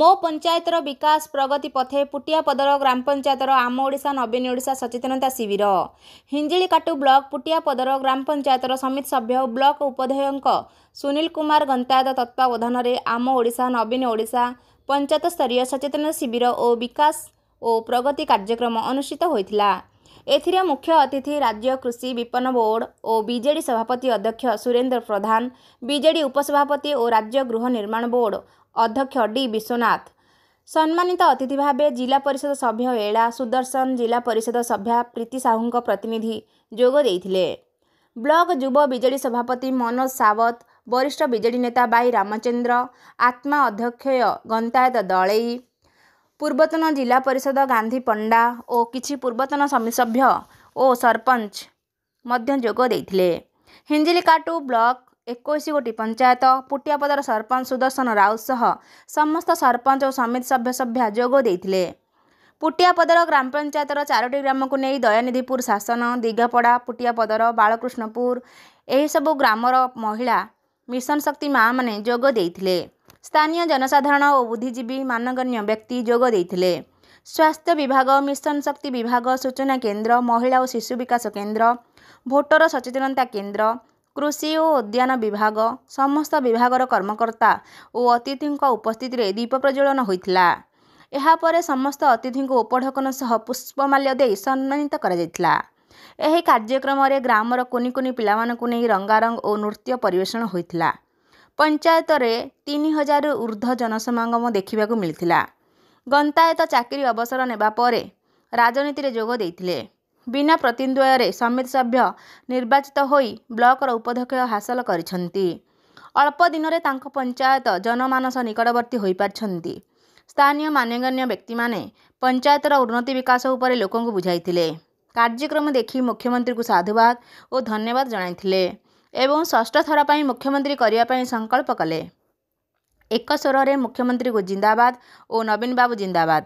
ମୋ ପଞ୍ଚାୟତର ବିକାଶ ପ୍ରଗତି ପଥେ ପୁଟିଆପଦର ଗ୍ରାମ ପଞ୍ଚାୟତର ଆମ ଓଡ଼ିଶା ନବୀନ ଓଡ଼ିଶା ସଚେତନତା ଶିବିର ହିଞ୍ଜିଳିକାଟୁ ବ୍ଲକ ପୁଟିଆପଦର ଗ୍ରାମ ପଞ୍ଚାୟତର ସମିତି ସଭ୍ୟ ଓ ବ୍ଲକ ଉପଧ୍ୟକ୍ଷ ସୁନୀଲ କୁମାର ଗନ୍ତାୟତ ତତ୍ତ୍ୱାବଧାନରେ ଆମ ଓଡ଼ିଶା ନବୀନ ଓଡ଼ିଶା ପଞ୍ଚାୟତ ସ୍ତରୀୟ ସଚେତନତା ଶିବିର ଓ ବିକାଶ ଓ ପ୍ରଗତି କାର୍ଯ୍ୟକ୍ରମ ଅନୁଷ୍ଠିତ ହୋଇଥିଲା ଏଥିରେ ମୁଖ୍ୟ ଅତିଥି ରାଜ୍ୟ କୃଷି ବିପନ୍ନ ବୋର୍ଡ ଓ ବିଜେଡି ସଭାପତି ଅଧ୍ୟକ୍ଷ ସୁରେନ୍ଦ୍ର ପ୍ରଧାନ ବିଜେଡି ଉପସଭାପତି ଓ ରାଜ୍ୟ ଗୃହ ନିର୍ମାଣ ବୋର୍ଡ ଅଧ୍ୟକ୍ଷ ଡି ବିଶ୍ୱନାଥ ସମ୍ମାନିତ ଅତିଥି ଭାବେ ଜିଲ୍ଲା ପରିଷଦ ସଭ୍ୟ ଏଳା ସୁଦର୍ଶନ ଜିଲ୍ଲା ପରିଷଦ ସଭ୍ୟା ପ୍ରୀତି ସାହୁଙ୍କ ପ୍ରତିନିଧି ଯୋଗ ଦେଇଥିଲେ ବ୍ଲକ ଯୁବ ବିଜେଡି ସଭାପତି ମନୋଜ ସାବତ ବରିଷ୍ଠ ବିଜେଡି ନେତା ବାଇ ରାମଚନ୍ଦ୍ର ଆତ୍ମା ଅଧ୍ୟକ୍ଷୟ ଗନ୍ତାୟତ ଦଳେଇ ପୂର୍ବତନ ଜିଲ୍ଲା ପରିଷଦ ଗାନ୍ଧୀ ପଣ୍ଡା ଓ କିଛି ପୂର୍ବତନ ସମିସଭ୍ୟ ଓ ସରପଞ୍ଚ ମଧ୍ୟ ଯୋଗ ଦେଇଥିଲେ ହିଞ୍ଜିଲିକାଟୁ ବ୍ଲକ ଏକୋଇଶ ଗୋଟି ପଞ୍ଚାୟତ ପୁଟିଆପଦର ସରପଞ୍ଚ ସୁଦର୍ଶନ ରାଉତ ସହ ସମସ୍ତ ସରପଞ୍ଚ ଓ ସମିତି ସଭ୍ୟ ସଭ୍ୟା ଯୋଗ ଦେଇଥିଲେ ପୁଟିଆପଦର ଗ୍ରାମ ପଞ୍ଚାୟତର ଚାରୋଟି ଗ୍ରାମକୁ ନେଇ ଦୟାନିଧିପୁର ଶାସନ ଦିଗପଡ଼ା ପୁଟିଆପଦର ବାଳକୃଷ୍ଣପୁର ଏହିସବୁ ଗ୍ରାମର ମହିଳା ମିଶନ ଶକ୍ତି ମାଆମାନେ ଯୋଗ ଦେଇଥିଲେ ସ୍ଥାନୀୟ ଜନସାଧାରଣ ଓ ବୁଦ୍ଧିଜୀବୀ ମାନଗଣ୍ୟ ବ୍ୟକ୍ତି ଯୋଗ ଦେଇଥିଲେ ସ୍ୱାସ୍ଥ୍ୟ ବିଭାଗ ମିଶନ ଶକ୍ତି ବିଭାଗ ସୂଚନା କେନ୍ଦ୍ର ମହିଳା ଓ ଶିଶୁ ବିକାଶ କେନ୍ଦ୍ର ଭୋଟର ସଚେତନତା କେନ୍ଦ୍ର କୃଷି ଓ ଉଦ୍ୟାନ ବିଭାଗ ସମସ୍ତ ବିଭାଗର କର୍ମକର୍ତ୍ତା ଓ ଅତିଥିଙ୍କ ଉପସ୍ଥିତିରେ ଦୀପ ପ୍ରଜ୍ୱଳନ ହୋଇଥିଲା ଏହାପରେ ସମସ୍ତ ଅତିଥିଙ୍କୁ ଉପଢ଼କନ ସହ ପୁଷ୍ପମାଲ୍ୟ ଦେଇ ସମ୍ମାନିତ କରାଯାଇଥିଲା ଏହି କାର୍ଯ୍ୟକ୍ରମରେ ଗ୍ରାମର କୁନି କୁନି ପିଲାମାନଙ୍କୁ ନେଇ ରଙ୍ଗାରଙ୍ଗ ଓ ନୃତ୍ୟ ପରିବେଷଣ ହୋଇଥିଲା ପଞ୍ଚାୟତରେ ତିନି ହଜାରରୁ ଉର୍ଦ୍ଧ୍ୱ ଜନସମାଗମ ଦେଖିବାକୁ ମିଳିଥିଲା ଗନ୍ତାୟତ ଚାକିରି ଅବସର ନେବା ପରେ ରାଜନୀତିରେ ଯୋଗ ଦେଇଥିଲେ ବିନା ପ୍ରତିଦ୍ୱୟରେ ସମିତି ସଭ୍ୟ ନିର୍ବାଚିତ ହୋଇ ବ୍ଲକର ଉପାଧ୍ୟକ୍ଷ ହାସଲ କରିଛନ୍ତି ଅଳ୍ପ ଦିନରେ ତାଙ୍କ ପଞ୍ଚାୟତ ଜନମାନସ ନିକଟବର୍ତ୍ତୀ ହୋଇପାରିଛନ୍ତି ସ୍ଥାନୀୟ ମାନ୍ୟଗଣ୍ୟ ବ୍ୟକ୍ତିମାନେ ପଞ୍ଚାୟତର ଉନ୍ନତି ବିକାଶ ଉପରେ ଲୋକଙ୍କୁ ବୁଝାଇଥିଲେ କାର୍ଯ୍ୟକ୍ରମ ଦେଖି ମୁଖ୍ୟମନ୍ତ୍ରୀଙ୍କୁ ସାଧୁବାଦ ଓ ଧନ୍ୟବାଦ ଜଣାଇଥିଲେ ଏବଂ ଷଷ୍ଠ ଥର ପାଇଁ ମୁଖ୍ୟମନ୍ତ୍ରୀ କରିବା ପାଇଁ ସଂକଳ୍ପ କଲେ ଏକ ସ୍ୱରରେ ମୁଖ୍ୟମନ୍ତ୍ରୀଙ୍କୁ ଜିନ୍ଦାବାଦ ଓ ନବୀନ ବାବୁ ଜିନ୍ଦାବାଦ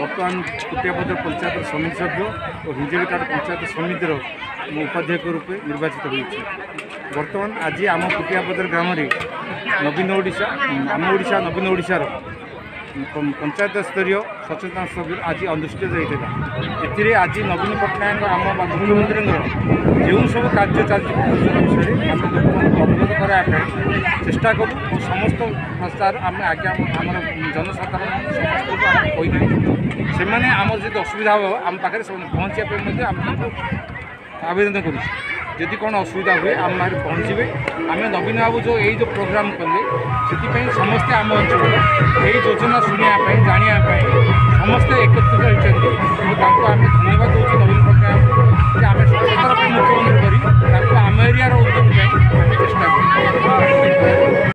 ବର୍ତ୍ତମାନ କୁଟିଆପଦର ପଞ୍ଚାୟତର ସମିତି ସଭ୍ୟ ଓ ହିଞ୍ଜିଳି କାର୍ଡ଼ ପଞ୍ଚାୟତ ସମିତିର ମୁଁ ଉପାଧ୍ୟକ୍ଷ ରୂପେ ନିର୍ବାଚିତ ହୋଇଛି ବର୍ତ୍ତମାନ ଆଜି ଆମ କୁଟିଆପଦର ଗ୍ରାମରେ ନବୀନ ଓଡ଼ିଶା ଆମ ଓଡ଼ିଶା ନବୀନ ଓଡ଼ିଶାର ପଞ୍ଚାୟତ ସ୍ତରୀୟ ସଚେତନ ଶିବିର ଆଜି ଅନୁଷ୍ଠିତ ହୋଇଥିଲା ଏଥିରେ ଆଜି ନବୀନ ପଟ୍ଟନାୟକ ଆମ ମୁଖ୍ୟମନ୍ତ୍ରୀଙ୍କର ଯେଉଁ ସବୁ କାର୍ଯ୍ୟ ଚାଲିଛି ଯୋଜନା ବିଷୟରେ ଆମେ ଲୋକମାନଙ୍କୁ ଅବଗତ କରାଇବା ପାଇଁ ଚେଷ୍ଟା କରୁ ଓ ସମସ୍ତ ଭାଷାର ଆମେ ଆଜ୍ଞା ଆମର ଜନସାଧାରଣ ସମସ୍ତଙ୍କୁ ଆମେ କହିଥାଉ ସେମାନେ ଆମର ଯଦି ଅସୁବିଧା ହେବ ଆମ ପାଖରେ ସେମାନେ ପହଞ୍ଚିବା ପାଇଁ ମଧ୍ୟ ଆମେ ତାଙ୍କୁ ଆବେଦନ କରୁଛୁ ଯଦି କ'ଣ ଅସୁବିଧା ହୁଏ ଆମ ପାଖରେ ପହଞ୍ଚିବେ ଆମେ ନବୀନ ବାବୁ ଯେଉଁ ଏଇ ଯେଉଁ ପ୍ରୋଗ୍ରାମ୍ କଲେ ସେଥିପାଇଁ ସମସ୍ତେ ଆମ ଅଞ୍ଚଳରେ ଏଇ ଯୋଜନା ଶୁଣିବା ପାଇଁ ଜାଣିବା ପାଇଁ ସମସ୍ତେ ଏକତ୍ରିତ ହୋଇଛନ୍ତି ତାଙ୍କୁ ଆମେ ଧନ୍ୟବାଦ